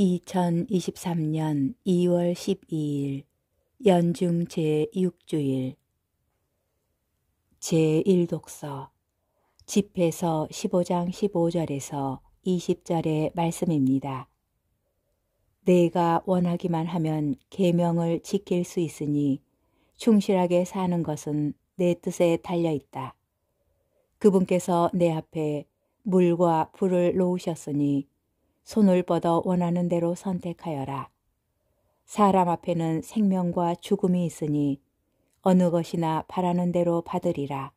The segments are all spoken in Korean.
2023년 2월 12일 연중 제6주일 제1독서 집회서 15장 15절에서 20절의 말씀입니다. 내가 원하기만 하면 계명을 지킬 수 있으니 충실하게 사는 것은 내 뜻에 달려 있다. 그분께서 내 앞에 물과 불을 놓으셨으니 손을 뻗어 원하는 대로 선택하여라. 사람 앞에는 생명과 죽음이 있으니 어느 것이나 바라는 대로 받으리라.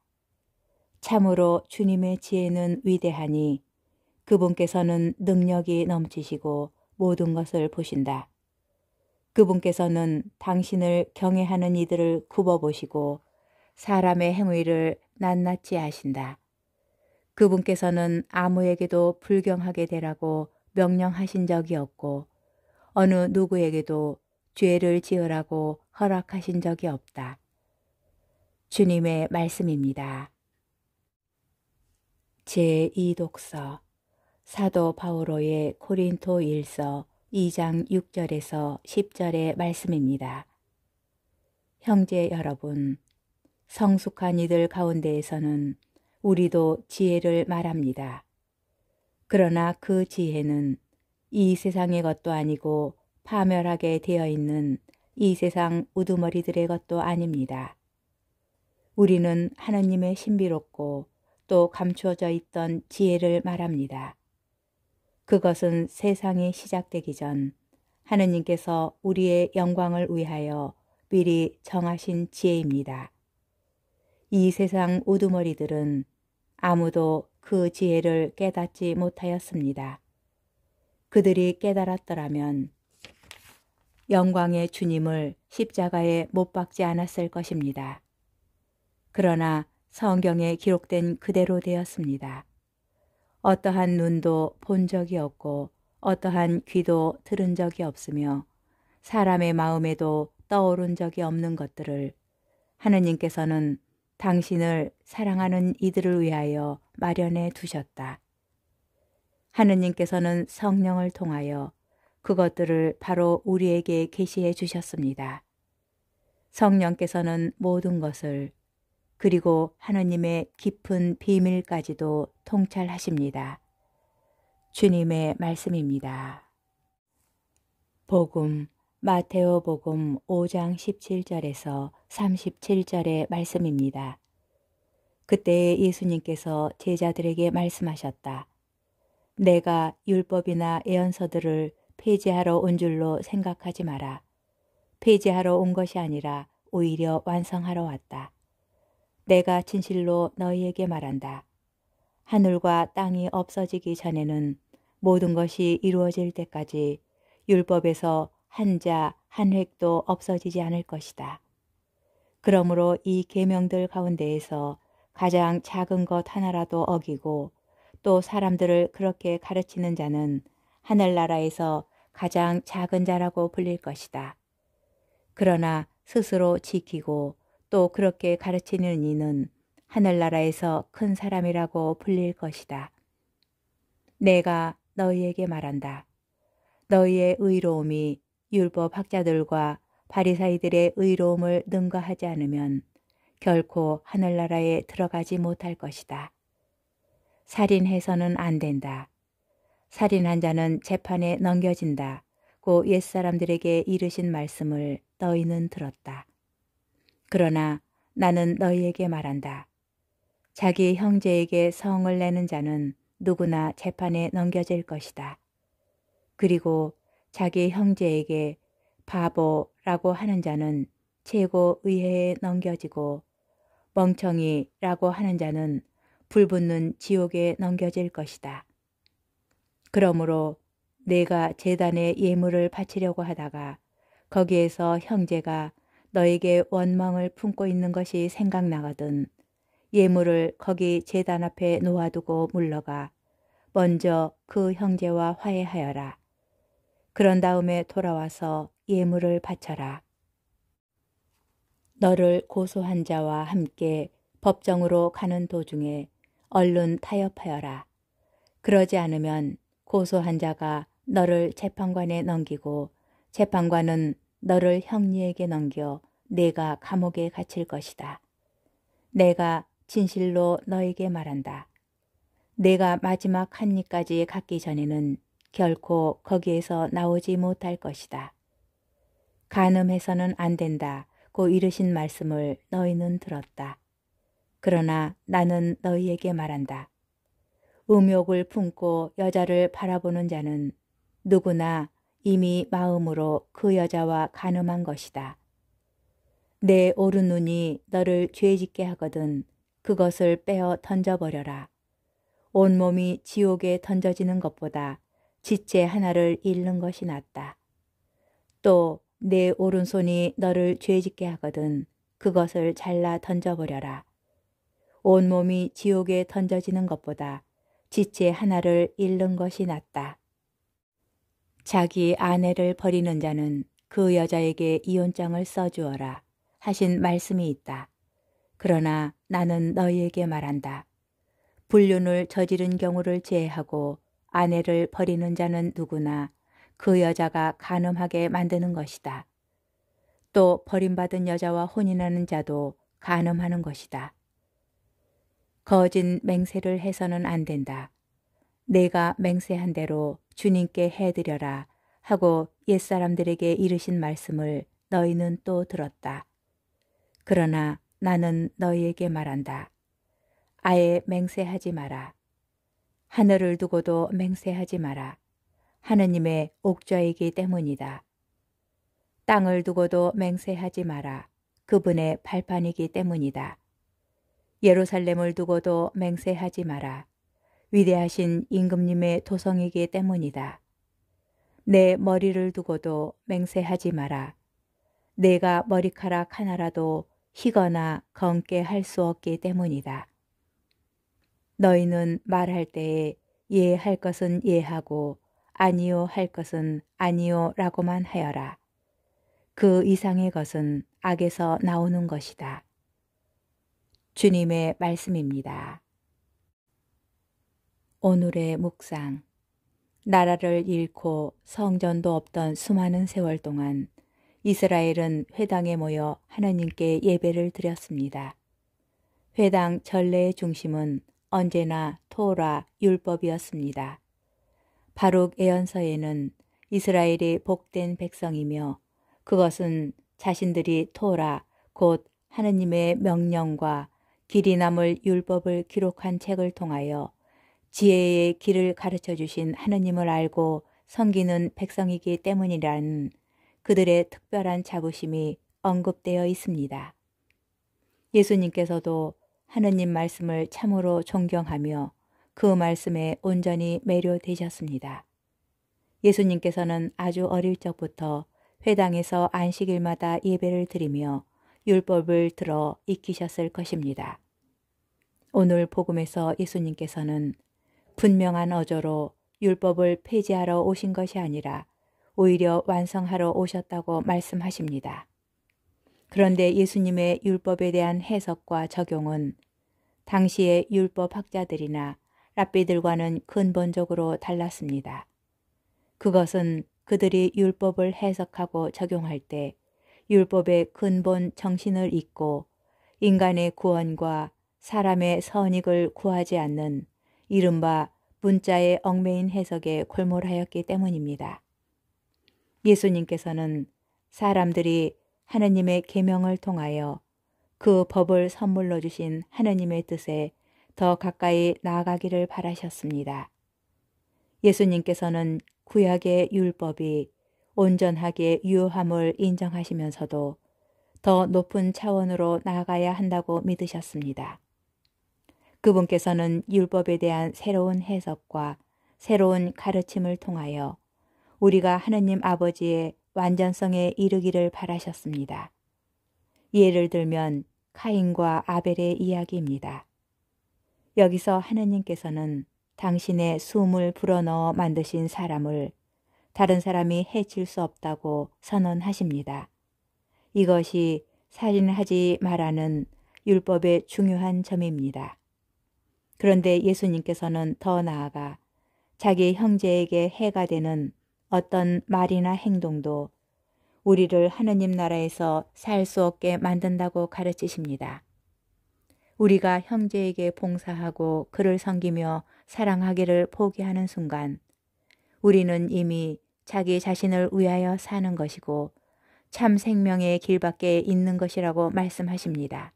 참으로 주님의 지혜는 위대하니 그분께서는 능력이 넘치시고 모든 것을 보신다. 그분께서는 당신을 경외하는 이들을 굽어보시고 사람의 행위를 낱낱이 아신다. 그분께서는 아무에게도 불경하게 되라고 명령하신 적이 없고 어느 누구에게도 죄를 지으라고 허락하신 적이 없다. 주님의 말씀입니다. 제2독서 사도 바오로의 코린토 1서 2장 6절에서 10절의 말씀입니다. 형제 여러분, 성숙한 이들 가운데에서는 우리도 지혜를 말합니다. 그러나 그 지혜는 이 세상의 것도 아니고 파멸하게 되어 있는 이 세상 우두머리들의 것도 아닙니다. 우리는 하나님의 신비롭고 또 감추어져 있던 지혜를 말합니다. 그것은 세상이 시작되기 전 하느님께서 우리의 영광을 위하여 미리 정하신 지혜입니다. 이 세상 우두머리들은 아무도 그 지혜를 깨닫지 못하였습니다. 그들이 깨달았더라면 영광의 주님을 십자가에 못 박지 않았을 것입니다. 그러나 성경에 기록된 그대로 되었습니다. 어떠한 눈도 본 적이 없고 어떠한 귀도 들은 적이 없으며 사람의 마음에도 떠오른 적이 없는 것들을 하느님께서는 당신을 사랑하는 이들을 위하여 마련해 두셨다. 하느님께서는 성령을 통하여 그것들을 바로 우리에게 계시해 주셨습니다. 성령께서는 모든 것을 그리고 하느님의 깊은 비밀까지도 통찰하십니다. 주님의 말씀입니다. 복음 마테오 복음 5장 17절에서 37절의 말씀입니다. 그때 예수님께서 제자들에게 말씀하셨다. 내가 율법이나 예언서들을 폐지하러 온 줄로 생각하지 마라. 폐지하러 온 것이 아니라 오히려 완성하러 왔다. 내가 진실로 너희에게 말한다. 하늘과 땅이 없어지기 전에는 모든 것이 이루어질 때까지 율법에서 한 자, 한 획도 없어지지 않을 것이다. 그러므로 이 계명들 가운데에서 가장 작은 것 하나라도 어기고 또 사람들을 그렇게 가르치는 자는 하늘나라에서 가장 작은 자라고 불릴 것이다. 그러나 스스로 지키고 또 그렇게 가르치는 이는 하늘나라에서 큰 사람이라고 불릴 것이다. 내가 너희에게 말한다. 너희의 의로움이 율법학자들과 바리사이들의 의로움을 능가하지 않으면 결코 하늘나라에 들어가지 못할 것이다. 살인해서는 안 된다. 살인한 자는 재판에 넘겨진다. 고 옛사람들에게 이르신 말씀을 너희는 들었다. 그러나 나는 너희에게 말한다. 자기 형제에게 성을 내는 자는 누구나 재판에 넘겨질 것이다. 그리고 자기 형제에게 바보라고 하는 자는 최고 의회에 넘겨지고 멍청이라고 하는 자는 불붙는 지옥에 넘겨질 것이다. 그러므로 내가 재단에 예물을 바치려고 하다가 거기에서 형제가 너에게 원망을 품고 있는 것이 생각나거든 예물을 거기 재단 앞에 놓아두고 물러가 먼저 그 형제와 화해하여라. 그런 다음에 돌아와서 예물을 바쳐라. 너를 고소한 자와 함께 법정으로 가는 도중에 얼른 타협하여라. 그러지 않으면 고소한 자가 너를 재판관에 넘기고 재판관은 너를 형리에게 넘겨 내가 감옥에 갇힐 것이다. 내가 진실로 너에게 말한다. 내가 마지막 한 입까지 갖기 전에는 결코 거기에서 나오지 못할 것이다. 가늠해서는 안 된다. 받고 이르신 말씀을 너희는 들었다. 그러나 나는 너희에게 말한다. 음욕을 품고 여자를 바라보는 자는 누구나 이미 마음으로 그 여자와 가늠한 것이다. 내 오른 눈이 너를 죄짓게 하거든 그것을 빼어 던져버려라. 온몸이 지옥에 던져지는 것보다 지체 하나를 잃는 것이 낫다. 또내 오른손이 너를 죄짓게 하거든 그것을 잘라 던져버려라. 온몸이 지옥에 던져지는 것보다 지체 하나를 잃는 것이 낫다. 자기 아내를 버리는 자는 그 여자에게 이혼장을 써주어라 하신 말씀이 있다. 그러나 나는 너희에게 말한다. 불륜을 저지른 경우를 제외하고 아내를 버리는 자는 누구나 그 여자가 간음하게 만드는 것이다. 또 버림받은 여자와 혼인하는 자도 간음하는 것이다. 거짓 맹세를 해서는 안 된다. 내가 맹세한 대로 주님께 해드려라 하고 옛사람들에게 이르신 말씀을 너희는 또 들었다. 그러나 나는 너희에게 말한다. 아예 맹세하지 마라. 하늘을 두고도 맹세하지 마라. 하느님의 옥좌이기 때문이다. 땅을 두고도 맹세하지 마라. 그분의 발판이기 때문이다. 예루살렘을 두고도 맹세하지 마라. 위대하신 임금님의 도성이기 때문이다. 내 머리를 두고도 맹세하지 마라. 내가 머리카락 하나라도 희거나 검게 할 수 없기 때문이다. 너희는 말할 때에 예할 것은 예하고 아니요 할 것은 아니요 라고만 하여라. 그 이상의 것은 악에서 나오는 것이다. 주님의 말씀입니다. 오늘의 묵상 나라를 잃고 성전도 없던 수많은 세월 동안 이스라엘은 회당에 모여 하나님께 예배를 드렸습니다. 회당 전례의 중심은 언제나 토라 율법이었습니다. 바룩 예언서에는 이스라엘이 복된 백성이며 그것은 자신들이 토라 곧 하느님의 명령과 길이 남을 율법을 기록한 책을 통하여 지혜의 길을 가르쳐 주신 하느님을 알고 섬기는 백성이기 때문이라는 그들의 특별한 자부심이 언급되어 있습니다. 예수님께서도 하느님 말씀을 참으로 존경하며 그 말씀에 온전히 매료되셨습니다. 예수님께서는 아주 어릴 적부터 회당에서 안식일마다 예배를 드리며 율법을 들어 익히셨을 것입니다. 오늘 복음에서 예수님께서는 분명한 어조로 율법을 폐지하러 오신 것이 아니라 오히려 완성하러 오셨다고 말씀하십니다. 그런데 예수님의 율법에 대한 해석과 적용은 당시의 율법학자들이나 랍비들과는 근본적으로 달랐습니다. 그것은 그들이 율법을 해석하고 적용할 때 율법의 근본 정신을 잊고 인간의 구원과 사람의 선익을 구하지 않는 이른바 문자의 얽매인 해석에 골몰하였기 때문입니다. 예수님께서는 사람들이 하느님의 계명을 통하여 그 법을 선물로 주신 하느님의 뜻에 더 가까이 나아가기를 바라셨습니다. 예수님께서는 구약의 율법이 온전하게 유효함을 인정하시면서도 더 높은 차원으로 나아가야 한다고 믿으셨습니다. 그분께서는 율법에 대한 새로운 해석과 새로운 가르침을 통하여 우리가 하느님 아버지의 완전성에 이르기를 바라셨습니다. 예를 들면 카인과 아벨의 이야기입니다. 여기서 하나님께서는 당신의 숨을 불어넣어 만드신 사람을 다른 사람이 해칠 수 없다고 선언하십니다. 이것이 살인하지 말라는 율법의 중요한 점입니다. 그런데 예수님께서는 더 나아가 자기 형제에게 해가 되는 어떤 말이나 행동도 우리를 하느님 나라에서 살 수 없게 만든다고 가르치십니다. 우리가 형제에게 봉사하고 그를 섬기며 사랑하기를 포기하는 순간 우리는 이미 자기 자신을 위하여 사는 것이고 참 생명의 길밖에 있는 것이라고 말씀하십니다.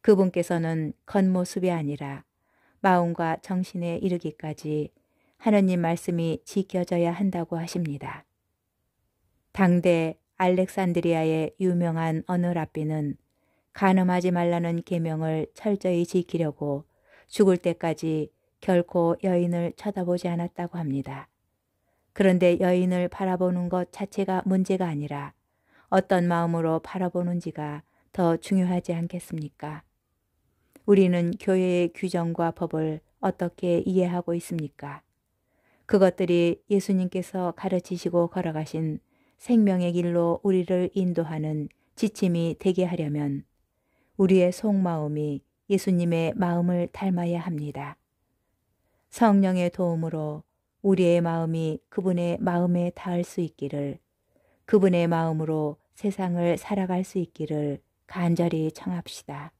그분께서는 겉모습이 아니라 마음과 정신에 이르기까지 하느님 말씀이 지켜져야 한다고 하십니다. 당대 알렉산드리아의 유명한 어느 랍비는 간음하지 말라는 계명을 철저히 지키려고 죽을 때까지 결코 여인을 쳐다보지 않았다고 합니다. 그런데 여인을 바라보는 것 자체가 문제가 아니라 어떤 마음으로 바라보는지가 더 중요하지 않겠습니까? 우리는 교회의 규정과 법을 어떻게 이해하고 있습니까? 그것들이 예수님께서 가르치시고 걸어가신 생명의 길로 우리를 인도하는 지침이 되게 하려면 우리의 속마음이 예수님의 마음을 닮아야 합니다. 성령의 도움으로 우리의 마음이 그분의 마음에 닿을 수 있기를 그분의 마음으로 세상을 살아갈 수 있기를 간절히 청합시다.